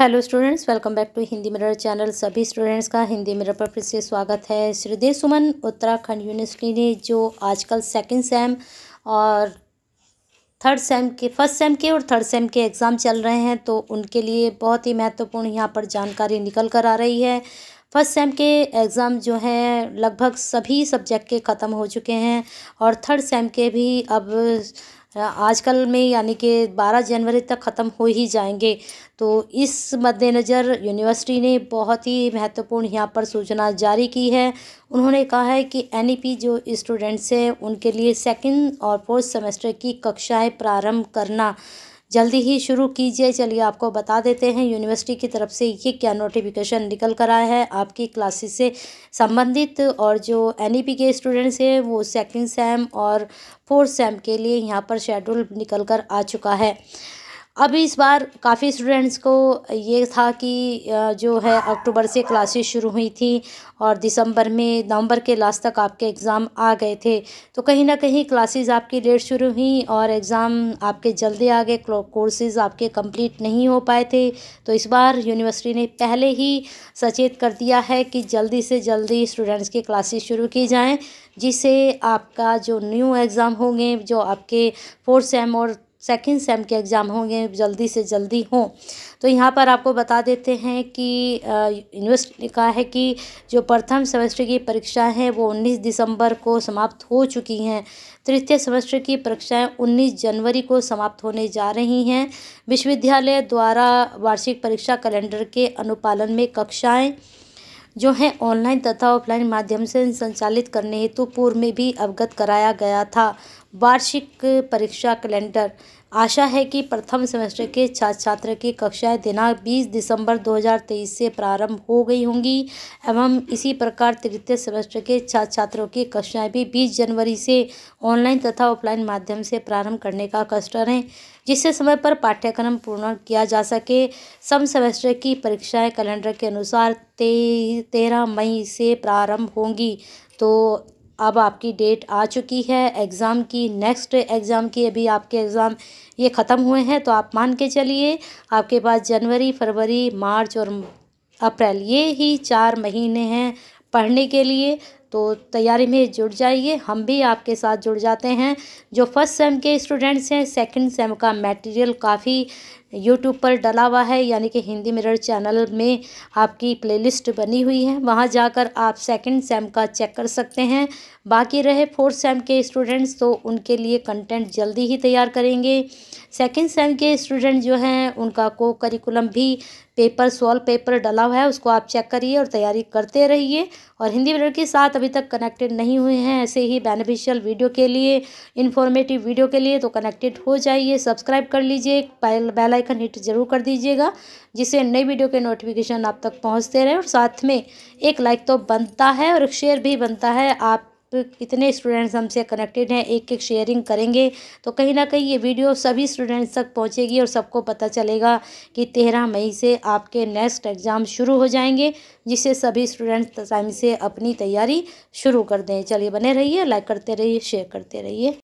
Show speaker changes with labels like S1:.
S1: hello students welcome back to Hindi mirror channel सभी students का Hindi mirror पर फिर से स्वागत है श्रीदेव सुमन उत्तराखंड यूनिवर्सिटी ने जो आजकल सेकंड सेम और थर्ड सेम के फर्स्ट सेम के और थर्ड सेम के एग्ज़ाम चल रहे हैं तो उनके लिए बहुत ही महत्वपूर्ण यहाँ पर जानकारी निकल कर आ रही है फर्स्ट सेम के एग्ज़ाम जो हैं लगभग सभी सब्जेक्ट के ख़त्म हो चुके हैं और थर्ड सेम के भी अब आजकल में यानी कि 12 जनवरी तक ख़त्म हो ही जाएंगे तो इस मद्देनज़र यूनिवर्सिटी ने बहुत ही महत्वपूर्ण यहाँ पर सूचना जारी की है उन्होंने कहा है कि एन e जो स्टूडेंट्स हैं उनके लिए सेकंड और फोर्थ सेमेस्टर की कक्षाएं प्रारंभ करना जल्दी ही शुरू कीजिए चलिए आपको बता देते हैं यूनिवर्सिटी की तरफ से ये क्या नोटिफिकेशन निकल कर आया है आपकी क्लासेस से संबंधित और जो एन e के स्टूडेंट्स हैं वो सेकेंड सेम और फोर्थ सेम के लिए यहाँ पर शेड्यूल निकल कर आ चुका है अब इस बार काफ़ी स्टूडेंट्स को ये था कि जो है अक्टूबर से क्लासेस शुरू हुई थी और दिसंबर में नवंबर के लास्ट तक आपके एग्ज़ाम आ गए थे तो कहीं ना कहीं क्लासेस आपकी लेट शुरू हुई और एग्ज़ाम आपके जल्दी आ गए कोर्सेज आपके कंप्लीट नहीं हो पाए थे तो इस बार यूनिवर्सिटी ने पहले ही सचेत कर दिया है कि जल्दी से जल्दी स्टूडेंट्स की क्लासेस शुरू की जाएँ जिससे आपका जो न्यू एग्ज़ाम होंगे जो आपके फोर्थ सेम और सेकेंड सेम के एग्ज़ाम होंगे जल्दी से जल्दी हों तो यहाँ पर आपको बता देते हैं कि यूनिवर्सिटी ने कहा है कि जो प्रथम सेमेस्टर की परीक्षाएँ हैं वो 19 दिसंबर को समाप्त हो चुकी हैं तृतीय सेमेस्टर की परीक्षाएं 19 जनवरी को समाप्त होने जा रही हैं विश्वविद्यालय द्वारा वार्षिक परीक्षा कैलेंडर के अनुपालन में कक्षाएँ जो हैं ऑनलाइन तथा ऑफलाइन माध्यम से संचालित करने हेतु पूर्व में भी अवगत कराया गया था वार्षिक परीक्षा कैलेंडर आशा है कि प्रथम सेमेस्टर के छात्र छात्र की कक्षाएं दिनांक 20 दिसंबर 2023 से प्रारंभ हो गई होंगी एवं इसी प्रकार तृतीय सेमेस्टर के छात्र छात्रों की कक्षाएं भी 20 जनवरी से ऑनलाइन तथा ऑफलाइन माध्यम से प्रारंभ करने का कष्ट है जिससे समय पर पाठ्यक्रम पूर्ण किया जा सके सम सेमेस्टर की परीक्षाएं कैलेंडर के अनुसार ते तेरह मई से प्रारंभ होंगी तो अब आपकी डेट आ चुकी है एग्ज़ाम की नेक्स्ट एग्ज़ाम की अभी आपके एग्ज़ाम ये ख़त्म हुए हैं तो आप मान के चलिए आपके पास जनवरी फरवरी मार्च और अप्रैल ये ही चार महीने हैं पढ़ने के लिए तो तैयारी में जुड़ जाइए हम भी आपके साथ जुड़ जाते हैं जो फर्स्ट सेम के स्टूडेंट्स हैं सेकंड सेम का मटेरियल काफ़ी यूट्यूब पर डला हुआ है यानी कि हिंदी मिरर चैनल में आपकी प्लेलिस्ट बनी हुई है वहाँ जाकर आप सेकंड सेम का चेक कर सकते हैं बाकी रहे फोर्थ सेम के स्टूडेंट्स तो उनके लिए कंटेंट जल्दी ही तैयार करेंगे सेकंड सेम के स्टूडेंट जो हैं उनका को करिकुलम भी पेपर सॉल्व पेपर डला हुआ है उसको आप चेक करिए और तैयारी करते रहिए और हिंदी मिरर के साथ अभी तक कनेक्टेड नहीं हुए हैं ऐसे ही बेनिफिशियल वीडियो के लिए इन्फॉर्मेटिव वीडियो के लिए तो कनेक्टेड हो जाइए सब्सक्राइब कर लीजिए बेल आइकन हिट जरूर कर दीजिएगा जिससे नई वीडियो के नोटिफिकेशन आप तक पहुंचते रहे और साथ में एक लाइक तो बनता है और एक शेयर भी बनता है आप कितने स्टूडेंट्स हमसे कनेक्टेड हैं एक एक शेयरिंग करेंगे तो कहीं ना कहीं ये वीडियो सभी स्टूडेंट्स तक पहुंचेगी और सबको पता चलेगा कि तेरह मई से आपके नेक्स्ट एग्ज़ाम शुरू हो जाएंगे जिससे सभी स्टूडेंट्स टाइम से अपनी तैयारी शुरू कर दें चलिए बने रहिए लाइक करते रहिए शेयर करते रहिए